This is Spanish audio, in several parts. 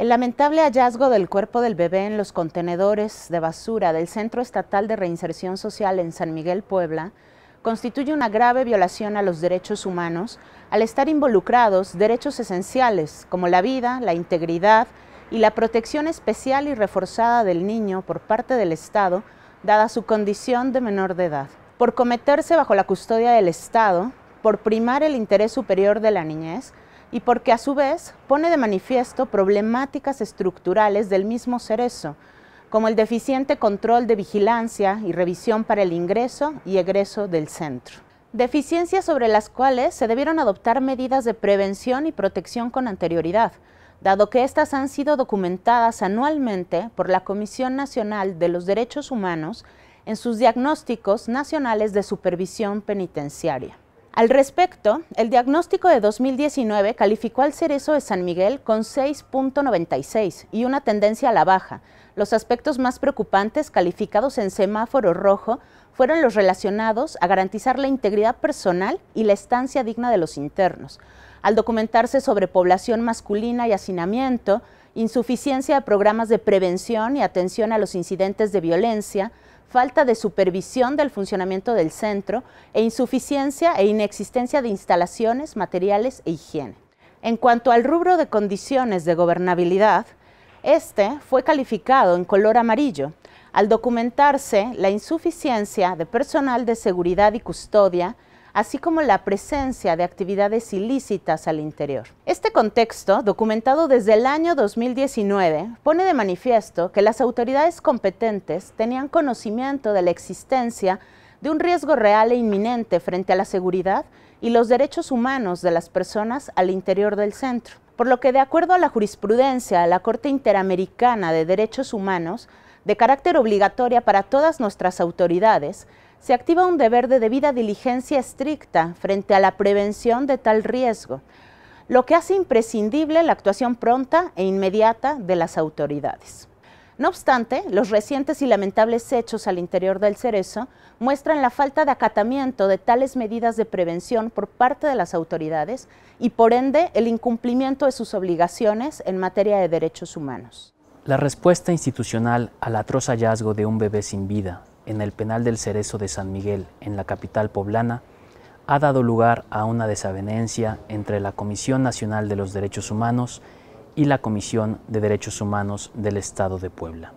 El lamentable hallazgo del cuerpo del bebé en los contenedores de basura del Centro Estatal de Reinserción Social en San Miguel, Puebla, constituye una grave violación a los derechos humanos al estar involucrados derechos esenciales como la vida, la integridad y la protección especial y reforzada del niño por parte del Estado, dada su condición de menor de edad. Por cometerse bajo la custodia del Estado, por primar el interés superior de la niñez, y porque a su vez pone de manifiesto problemáticas estructurales del mismo cerezo, como el deficiente control de vigilancia y revisión para el ingreso y egreso del centro. Deficiencias sobre las cuales se debieron adoptar medidas de prevención y protección con anterioridad, dado que estas han sido documentadas anualmente por la Comisión Nacional de los Derechos Humanos en sus diagnósticos nacionales de supervisión penitenciaria. Al respecto, el diagnóstico de 2019 calificó al cerezo de San Miguel con 6.96 y una tendencia a la baja. Los aspectos más preocupantes calificados en semáforo rojo fueron los relacionados a garantizar la integridad personal y la estancia digna de los internos, al documentarse sobre población masculina y hacinamiento, insuficiencia de programas de prevención y atención a los incidentes de violencia, falta de supervisión del funcionamiento del centro e insuficiencia e inexistencia de instalaciones, materiales e higiene. En cuanto al rubro de condiciones de gobernabilidad, este fue calificado en color amarillo al documentarse la insuficiencia de personal de seguridad y custodia, así como la presencia de actividades ilícitas al interior. Este contexto, documentado desde el año 2019, pone de manifiesto que las autoridades competentes tenían conocimiento de la existencia de un riesgo real e inminente frente a la seguridad y los derechos humanos de las personas al interior del centro. Por lo que, de acuerdo a la jurisprudencia de la Corte Interamericana de Derechos Humanos, de carácter obligatoria para todas nuestras autoridades, se activa un deber de debida diligencia estricta frente a la prevención de tal riesgo, lo que hace imprescindible la actuación pronta e inmediata de las autoridades. No obstante, los recientes y lamentables hechos al interior del cerezo muestran la falta de acatamiento de tales medidas de prevención por parte de las autoridades y por ende el incumplimiento de sus obligaciones en materia de derechos humanos. La respuesta institucional al atroz hallazgo de un bebé sin vida en el penal del Cerezo de San Miguel, en la capital poblana, ha dado lugar a una desavenencia entre la Comisión Nacional de los Derechos Humanos y la Comisión de Derechos Humanos del Estado de Puebla.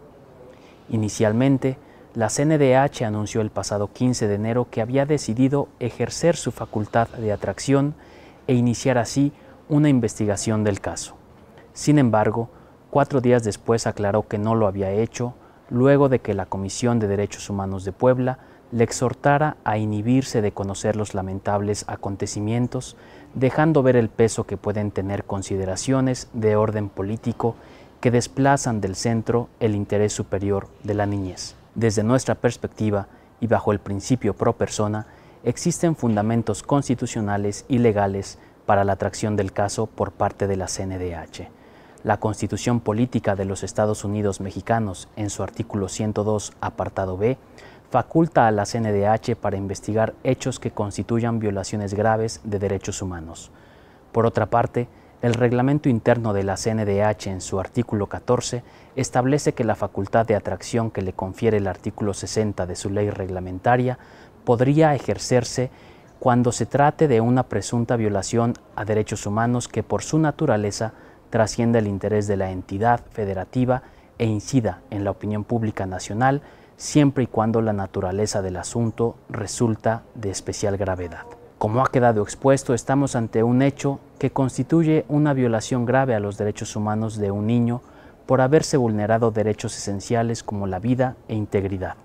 Inicialmente, la CNDH anunció el pasado 15 de enero que había decidido ejercer su facultad de atracción e iniciar así una investigación del caso. Sin embargo, cuatro días después aclaró que no lo había hecho luego de que la Comisión de Derechos Humanos de Puebla le exhortara a inhibirse de conocer los lamentables acontecimientos, dejando ver el peso que pueden tener consideraciones de orden político que desplazan del centro el interés superior de la niñez. Desde nuestra perspectiva y bajo el principio pro persona, existen fundamentos constitucionales y legales para la atracción del caso por parte de la CNDH la Constitución Política de los Estados Unidos Mexicanos, en su artículo 102, apartado B, faculta a la CNDH para investigar hechos que constituyan violaciones graves de derechos humanos. Por otra parte, el reglamento interno de la CNDH en su artículo 14 establece que la facultad de atracción que le confiere el artículo 60 de su ley reglamentaria podría ejercerse cuando se trate de una presunta violación a derechos humanos que por su naturaleza trasciende el interés de la entidad federativa e incida en la opinión pública nacional siempre y cuando la naturaleza del asunto resulta de especial gravedad. Como ha quedado expuesto, estamos ante un hecho que constituye una violación grave a los derechos humanos de un niño por haberse vulnerado derechos esenciales como la vida e integridad,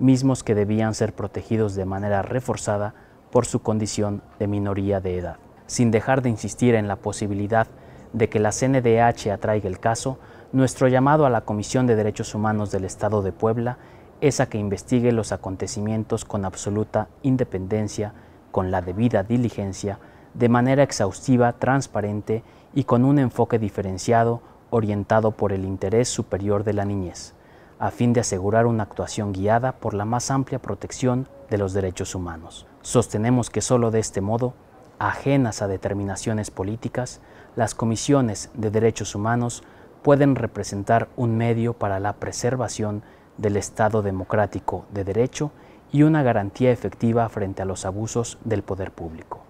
mismos que debían ser protegidos de manera reforzada por su condición de minoría de edad. Sin dejar de insistir en la posibilidad de que la CNDH atraiga el caso, nuestro llamado a la Comisión de Derechos Humanos del Estado de Puebla es a que investigue los acontecimientos con absoluta independencia, con la debida diligencia, de manera exhaustiva, transparente y con un enfoque diferenciado orientado por el interés superior de la niñez, a fin de asegurar una actuación guiada por la más amplia protección de los derechos humanos. Sostenemos que sólo de este modo ajenas a determinaciones políticas, las comisiones de derechos humanos pueden representar un medio para la preservación del Estado democrático de derecho y una garantía efectiva frente a los abusos del poder público.